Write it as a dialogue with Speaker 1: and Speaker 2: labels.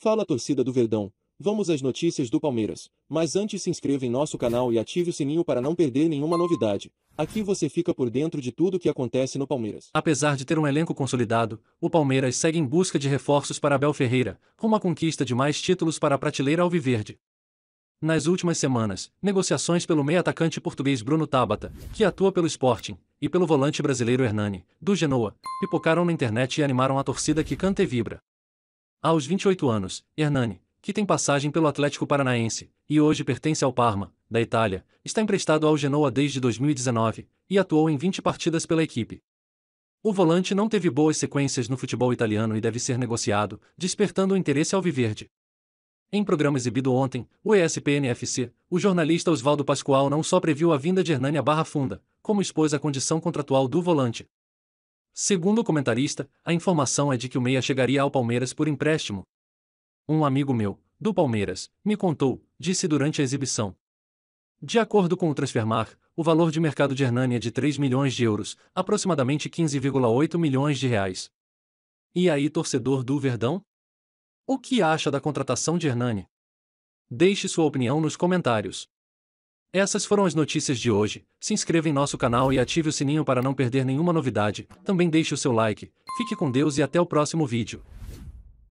Speaker 1: Fala torcida do Verdão, vamos às notícias do Palmeiras, mas antes se inscreva em nosso canal e ative o sininho para não perder nenhuma novidade. Aqui você fica por dentro de tudo o que acontece no Palmeiras.
Speaker 2: Apesar de ter um elenco consolidado, o Palmeiras segue em busca de reforços para Abel Ferreira, com uma conquista de mais títulos para a prateleira alviverde. Nas últimas semanas, negociações pelo meio-atacante português Bruno Tabata, que atua pelo Sporting, e pelo volante brasileiro Hernani, do Genoa, pipocaram na internet e animaram a torcida que canta e vibra. Aos 28 anos, Hernani, que tem passagem pelo Atlético Paranaense, e hoje pertence ao Parma, da Itália, está emprestado ao Genoa desde 2019, e atuou em 20 partidas pela equipe. O volante não teve boas sequências no futebol italiano e deve ser negociado, despertando o interesse Viverde. Em programa exibido ontem, o ESPNFC, o jornalista Oswaldo Pascoal não só previu a vinda de Hernani à Barra Funda, como expôs a condição contratual do volante. Segundo o comentarista, a informação é de que o meia chegaria ao Palmeiras por empréstimo. Um amigo meu, do Palmeiras, me contou, disse durante a exibição. De acordo com o Transfermar, o valor de mercado de Hernani é de 3 milhões de euros, aproximadamente 15,8 milhões de reais. E aí, torcedor do Verdão? O que acha da contratação de Hernani? Deixe sua opinião nos comentários. Essas foram as notícias de hoje. Se inscreva em nosso canal e ative o sininho para não perder nenhuma novidade. Também deixe o seu like. Fique com Deus e até o próximo vídeo.